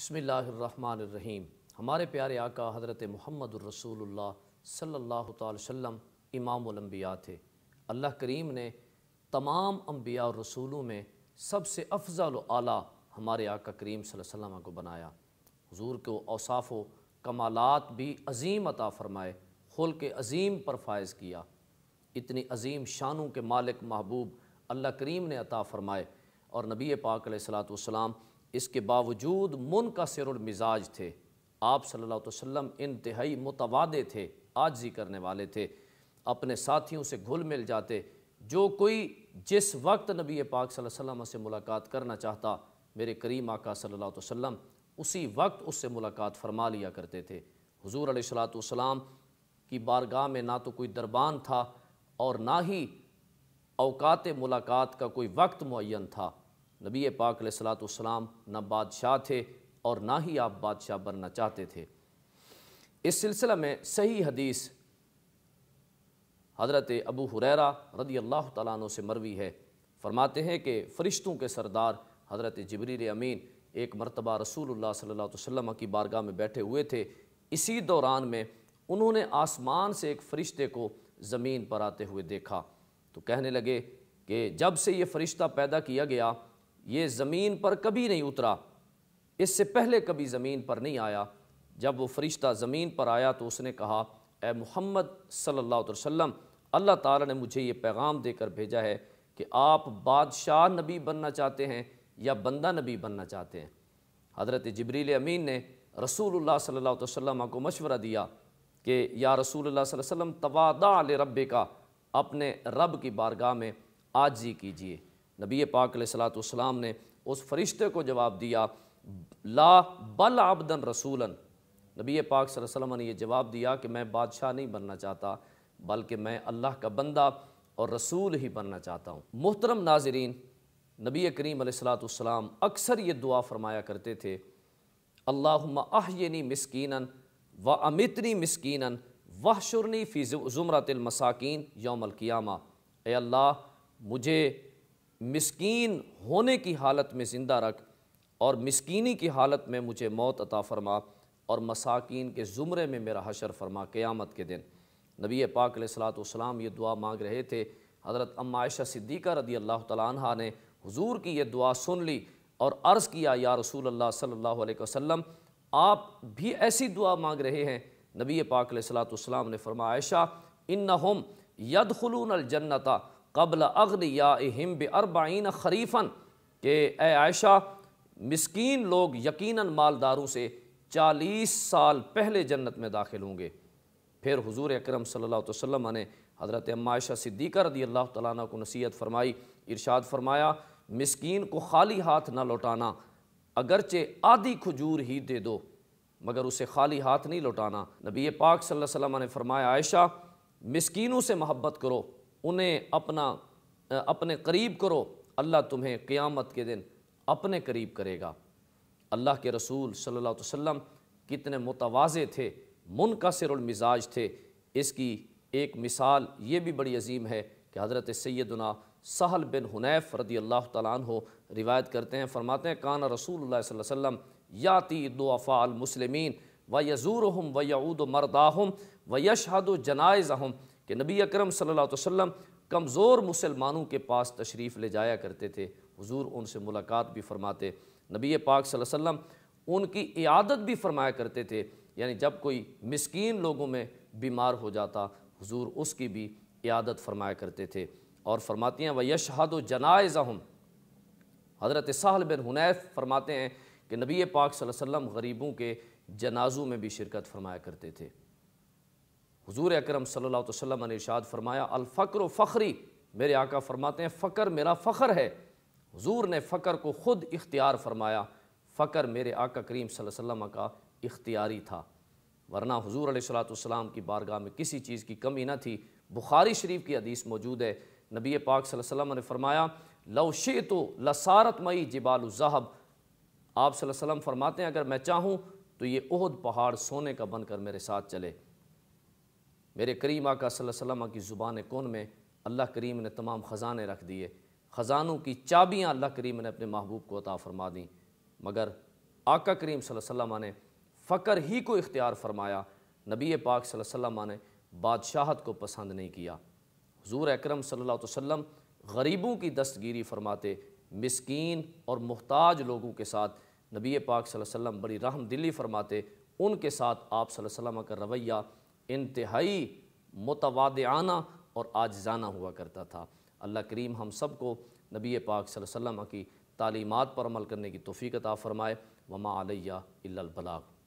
बसमीम हमारे प्यारे आका हज़रत महमद रसूल सल्ला अलैहि इमामबिया थे अल्लाह करीम ने तमाम अम्बिया और रसूलों में सबसे अफजल आला हमारे आका करीम सल्लम को बनाया हजूर को औसाफ़ कमालत भी अजीम अता फ़रमाए खुल के अजीम पर फायज़ किया इतनी अजीम शानों के मालिक महबूब अल्लाह करीम ने अता फ़रमाए और नबी पाक सलात इसके बावजूद मुनकसर मिजाज थे आप सल्लल्लाहु अलैहि वसल्लम इंतहाई मुतवादे थे आजी करने वाले थे अपने साथियों से घुल मिल जाते जो कोई जिस वक्त नबी पाक वसल्लम से मुलाकात करना चाहता मेरे करीम आका सल्लल्लाहु अलैहि वसल्लम उसी वक्त उससे मुलाकात फरमा लिया करते थे हजूर सलाम की बारगाह में ना तो कोई दरबान था और ना ही अवकात मुलाकात का कोई वक्त मुन था नबी पाक सलाम ना बादशाह थे और ना ही आप बादशाह बनना चाहते थे इस सिलसिला में सही हदीस हज़रत अबू हुररा रदी अल्लाह तु से मरवी है फरमाते हैं कि फ़रिश्तों के सरदार हज़रत जबरील अमीन एक मरतबा रसूल सल्ला की बारगाह में बैठे हुए थे इसी दौरान में उन्होंने आसमान से एक फ़रिश्ते को ज़मीन पर आते हुए देखा तो कहने लगे कि जब से ये फ़रिश्ता पैदा किया गया ये ज़मीन पर कभी नहीं उतरा इससे पहले कभी ज़मीन पर नहीं आया जब वो फरिश्ता ज़मीन पर आया तो उसने कहा ए मोहम्मद सल्लल्लाहु अलैहि वसल्लम अल्लाह ताला ने मुझे ये पैगाम देकर भेजा है कि आप बादशाह नबी बनना चाहते हैं या बंदा नबी बनना चाहते हैं हज़रत जबरील अमीन ने रसूल सल्ला वसम को मशवरा दिया कि या रसूल वसम तवादा रब का अपने रब की बारगाह में आजी कीजिए नबी पाक सलातम ने उस फरिश्ते को जवाब दिया ला बल आबदन रसूलन नबी पाक सल्लम ने यह जवाब दिया कि मैं बादशाह नहीं बनना चाहता बल्कि मैं अल्लाह का बंदा और रसूल ही बनना चाहता हूँ मोहतरम नाजरीन नबी करीम सलातम अक्सर ये दुआ फरमाया करते थे अल्लाह आहनी मस्किन व अमितनी वह शुरनी फ़ी ज़ुमरतमसाकिन यौमल क़ियामा ए अल्लाह मुझे मिसकीन होने की हालत में ज़िंदा रख और मिसकीनी की हालत में मुझे मौत अता फरमा और मसाकिन के ज़ुमरे में मेरा हशर फरमा क़्यामत के दिन नबी पाक सलाम ये दुआ मांग रहे थे हज़रत अम्मायशा सिद्दीक़ा रदी अल्लाह तह ने हुजूर की यह दुआ सुन ली और अर्ज़ किया या रसूल अल्लाह सल्लल्लाहु अलैहि वसल्लम आप भी ऐसी दुआ मांग रहे हैं नबी पाक सलाम ने फरमाया आयशा इन हम यद खलून अलजन्नता कबल अगन या हिम अरबाइन खरीफन के ए मस्किन लोग यकीनन मालदारों से चालीस साल पहले जन्नत में दाखिल होंगे फिर हजूर अक्रम सल्ला ने हज़रत अम्माशा सिद्दीकर रदी अल्लाह तला को नसीहत फ़रमाई इरशाद फ़रमाया मस्किन को खाली हाथ ना लौटाना अगरचे आधी खजूर ही दे दो मगर उसे खाली हाथ नहीं लौटाना नबी पाक सल्लल्लाहु अलैहि वसल्लम ने फ़रमाया आयशा मस्किनों से मोहब्बत करो उन्हें अपना अपने करीब करो अल्लाह तुम्हें क़यामत के दिन अपने करीब करेगा अल्लाह के रसूल सल्लल्लाहु अलैहि वसल्लम कितने मुतवाज़े थे मुनकसरमिजाज थे इसकी एक मिसाल ये भी बड़ी अजीम है कि हज़रत सैदना सहल बिन हुनैफ रदी अल्लाह तु रिवायत करते हैं फरमाते हैं कान रसूल वसम याति दुआफ़ाल मुसलमिन व यज़ूर हम व यऊद मरदाहम व यशहद जनाज़ हम कि नबी अकरम सल्लल्लाहु अलैहि वसल्लम कमज़ोर मुसलमानों के पास तशरीफ़ ले जाया करते थे हुजूर उनसे मुलाकात भी फरमाते नबी पाक वसल्लम उनकी इयादत भी फरमाया करते थे यानी जब कोई मस्किन लोगों में बीमार हो जाता हुजूर उसकी भी इयादत फरमाया करते थे और फरमाती हैं व यशहद जनाज़म हज़रत साहल बिन हुनैफ फरमाते हैं कि नबी पाक वसल्लम गरीबों के जनाज़ों में भी शिरकत फरमाया करते थे हजूर अक्रम सल्ला वसम ने इशाद फरमाया अलफ़क्र फ़खरी मेरे आका फरमाते हैं फ़कर मेरा फ़खर है हजूर ने फ़कर को ख़ुद इख्तियार फरमाया फ़कर मेरे आका करीम सल्लम का इख्तियारी था वरना हजूर सलाम की बारगाह में किसी चीज़ की कमी न थी बुखारी शरीफ की हदीस मौजूद है नबी पाक वसम ने फरमाया लवशे तो लसारत मई जिबाल ज़हब आप फरमाते हैं अगर मैं चाहूँ तो ये उहद पहाड़ सोने का बनकर मेरे साथ चले मेरे करीम आका वसल्लम की ज़ुबान कौन में अल्लाह करीम ने तमाम ख़जाने रख दिए ख़जानों की चाबियाँ अल्लाह करीम ने अपने महबूब को अता फ़रमा दी मगर आका करीम वसल्लम ने फ़कर ही को इख्तियार फ़रमाया नबी पाक वसल्लम ने बादशाहत को पसंद नहीं किया हजूर अक्रम सल्ला गरीबों की दस्तगीरी फरमाते मस्किन और मोहताज लोगों के साथ नबी पाक वसल्लम बड़ी रहम फरमाते उनके साथ आप वसल्लम का रवैया इंतहाई मुतवादाना और आजाना हुआ करता था अल्लाह करीम हम सब को नबी पाक वसल्लम की तालीमत पर अमल करने की तोफ़ी अता फ़रमाए वमा अलैया इल्लल बलाग